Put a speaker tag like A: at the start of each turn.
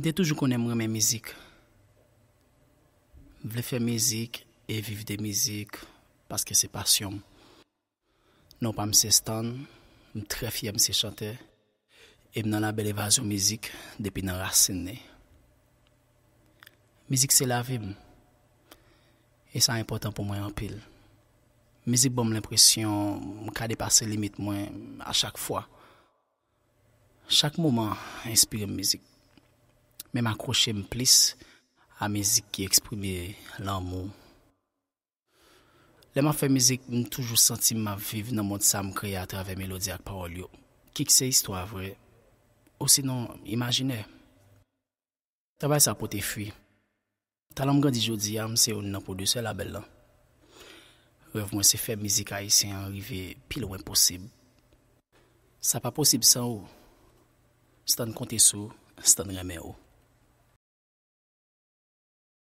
A: Non, de toujou konen mwen men mizik. Vle fè mizik e viv de mizik paske se pasyon. Non pa mse stan, m tre fye mse chante, e m nan la bel evazyon mizik depi nan rasen ne. Mizik se lave mwen. E sa impotant pou mwen anpil. Mizik bom l'impresyon m ka depase limit mwen a chak fwa. Chak mouman inspire m mizik. Men akroche m plis a mizik ki eksprime lan moun. Le man fè mizik m toujou santi m aviv nan moun sa m kreye a travè melodi ak parol yo. Kik se istwa vre? Ou sinon, imajine? Trabay sa pote fwi. Talan m gandijou di yam se yon nan produ se label lan. Rev mwen se fè mizik a yi se yon rive pil ouen posib. Sa pa posib san ou. Stan konte sou, stan remen ou.